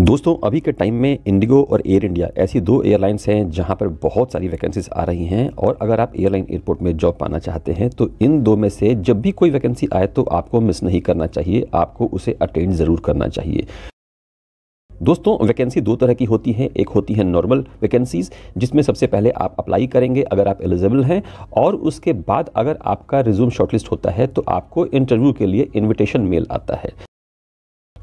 दोस्तों अभी के टाइम में इंडिगो और एयर इंडिया ऐसी दो एयरलाइंस हैं जहां पर बहुत सारी वैकेंसीज आ रही हैं और अगर आप एयरलाइन एयरपोर्ट में जॉब पाना चाहते हैं तो इन दो में से जब भी कोई वैकेंसी आए तो आपको मिस नहीं करना चाहिए आपको उसे अटेंड ज़रूर करना चाहिए दोस्तों वैकेंसी दो तरह की होती है एक होती है नॉर्मल वैकेंसीज़ जिसमें सबसे पहले आप अप्लाई करेंगे अगर आप एलिजिबल हैं और उसके बाद अगर आपका रिज्यूम शॉर्टलिस्ट होता है तो आपको इंटरव्यू के लिए इनविटेशन मेल आता है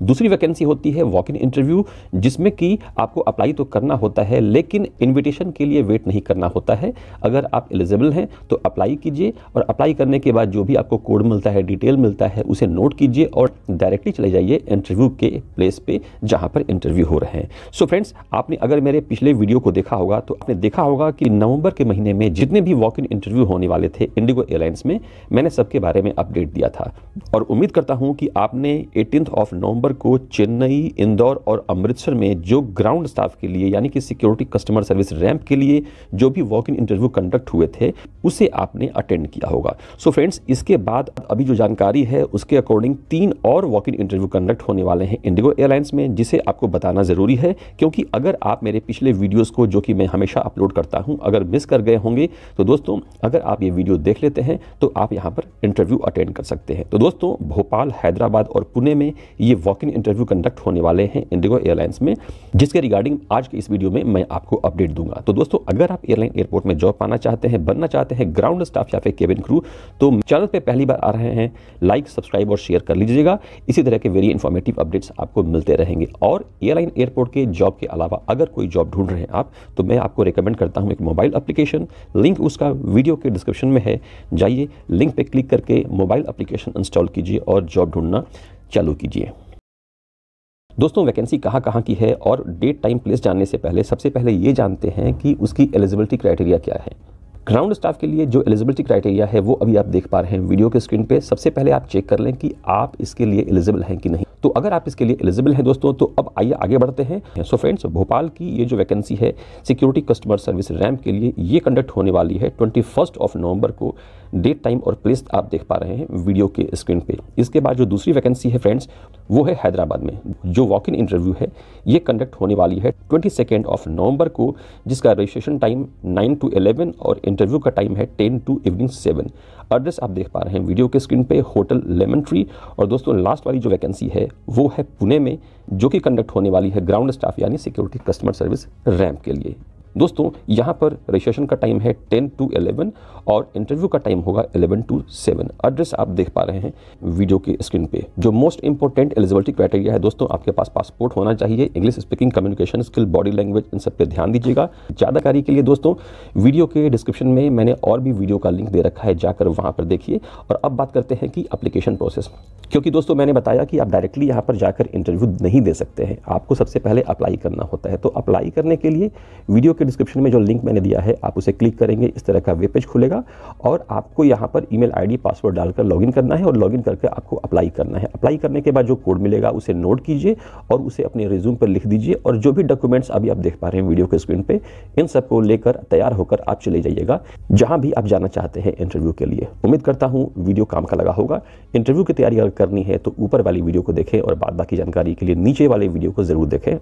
दूसरी वैकेंसी होती है वॉक इन इंटरव्यू जिसमें कि आपको अप्लाई तो करना होता है लेकिन इन्विटेशन के लिए वेट नहीं करना होता है अगर आप एलिजिबल हैं तो अप्लाई कीजिए और अप्लाई करने के बाद जो भी आपको कोड मिलता है डिटेल मिलता है उसे नोट कीजिए और डायरेक्टली चले जाइए इंटरव्यू के प्लेस पे जहाँ पर इंटरव्यू हो रहे हैं सो so फ्रेंड्स आपने अगर मेरे पिछले वीडियो को देखा होगा तो आपने देखा होगा कि नवंबर के महीने में जितने भी वॉक इन इंटरव्यू होने वाले थे इंडिगो एयरलाइंस में मैंने सबके बारे में अपडेट दिया था और उम्मीद करता हूँ कि आपने एटीन ऑफ नवंबर को चेन्नई इंदौर और अमृतसर में जो ग्राउंड स्टाफ के लिए यानी कि सिक्योरिटी कस्टमर सर्विस रैंप के लिए जो भी वॉक इन इंटरव्यू कंडक्ट हुए थे उसे आपने अटेंड किया होगा सो so फ्रेंड्स इसके बाद अभी जो जानकारी है उसके अकॉर्डिंग तीन और वॉक इन इंटरव्यू कंडक्ट होने वाले हैं इंडिगो एयरलाइंस में जिसे आपको बताना ज़रूरी है क्योंकि अगर आप मेरे पिछले वीडियोज़ को जो कि मैं हमेशा अपलोड करता हूँ अगर मिस कर गए होंगे तो दोस्तों अगर आप ये वीडियो देख लेते हैं तो आप यहाँ पर इंटरव्यू अटेंड कर सकते हैं तो दोस्तों भोपाल हैदराबाद और पुणे में ये walk walk in interview conduct होने वाले हैं इंडिगो एयरलाइंस में जिसके रिगार्डिंग आज के इस वीडियो में मैं आपको अपडेट दूंगा तो दोस्तों अगर आप एयरलाइन एयरपोर्ट में जॉब पाना चाहते हैं बनना चाहते हैं ग्राउंड स्टाफ या फिर केबिन क्रू तो चैनल पर पहली बार आ रहे हैं लाइक सब्सक्राइब और शेयर कर लीजिएगा इसी तरह के वेरी इन्फॉर्मेटिव अपडेट्स आपको मिलते रहेंगे और एयरलाइन एयरपोर्ट के जॉब के अलावा अगर कोई जॉब ढूंढ रहे हैं आप तो मैं आपको रिकमेंड करता हूँ एक मोबाइल अप्लीकेशन लिंक उसका वीडियो के डिस्क्रिप्शन में है जाइए लिंक पर क्लिक करके मोबाइल अप्लीकेशन इंस्टॉल कीजिए और जॉब ढूंढना चालू कीजिए दोस्तों वैकेंसी कहाँ कहाँ की है और डेट टाइम प्लेस जानने से पहले सबसे पहले ये जानते हैं कि उसकी एलिजिबिलिटी क्राइटेरिया क्या है ग्राउंड स्टाफ के लिए जो एलिजिबिलिटी क्राइटेरिया है वो अभी आप देख पा रहे हैं वीडियो के स्क्रीन पे सबसे पहले आप चेक कर लें कि आप इसके लिए एलिजिबल हैं कि नहीं तो अगर आप इसके लिए एलिजिबल हैं दोस्तों तो अब आइए आगे बढ़ते हैं सो फ्रेंड्स भोपाल की ये जो वैकेंसी है सिक्योरिटी कस्टमर सर्विस रैम के लिए ये कंडक्ट होने वाली है ट्वेंटी ऑफ नवंबर को डेट टाइम और प्लेस आप देख पा रहे हैं वीडियो के स्क्रीन पे इसके बाद जो दूसरी वैकेंसी है फ्रेंड्स वो है हैदराबाद में जो वॉक इन इंटरव्यू है ये कंडक्ट होने वाली है ट्वेंटी सेकेंड ऑफ नवंबर को जिसका registration time nine to eleven और इंटरव्यू का टाइम है ten to evening seven address आप देख पा रहे हैं वीडियो के स्क्रीन पे होटल लेमन ट्री और दोस्तों लास्ट वाली जो वैकेंसी है वो है पुणे में जो कि कंडक्ट होने वाली है ग्राउंड स्टाफ यानी सिक्योरिटी कस्टमर सर्विस रैम के लिए दोस्तों यहाँ पर रजिस्ट्रेशन का टाइम है टेन टू एलेवन और इंटरव्यू का टाइम होगा एलेवन टू सेवन एड्रेस आप देख पा रहे हैं वीडियो के स्क्रीन पे जो मोस्ट इंपॉर्टेंट एलिजिबिलिटी क्राइटेरिया है दोस्तों आपके पास पासपोर्ट होना चाहिए English speaking communication skill body language इन सब पे ध्यान दीजिएगा जानकारी के लिए दोस्तों वीडियो के डिस्क्रिप्शन में मैंने और भी वीडियो का लिंक दे रखा है जाकर वहाँ पर देखिए और अब बात करते हैं कि अप्लीकेशन प्रोसेस क्योंकि दोस्तों मैंने बताया कि आप डायरेक्टली यहाँ पर जाकर इंटरव्यू नहीं दे सकते हैं आपको सबसे पहले अप्लाई करना होता है तो अप्लाई करने के लिए वीडियो के डिस्क्रिप्शन में जो लिंक मैंने दिया है आप उसे क्लिक करेंगे इस तरह का वेब पेज खुलेगा और आपको यहाँ पर ईमेल आईडी पासवर्ड डालकर लॉगिन करना है और लॉगिन करके आपको अप्लाई करना है अप्लाई करने के बाद जो कोड मिलेगा उसे नोट कीजिए और उसे अपने रिज्यूम पर लिख दीजिए और जो भी डॉक्यूमेंट्स अभी आप देख पा रहे हैं वीडियो के स्क्रीन पर इन सबको लेकर तैयार होकर आप चले जाइएगा जहाँ भी आप जाना चाहते हैं इंटरव्यू के लिए उम्मीद करता हूँ वीडियो काम का लगा होगा इंटरव्यू की तैयारी अगर करनी है तो ऊपर वाली वीडियो को देखें और बाद बाकी जानकारी के लिए नीचे वाले वीडियो को ज़रूर देखें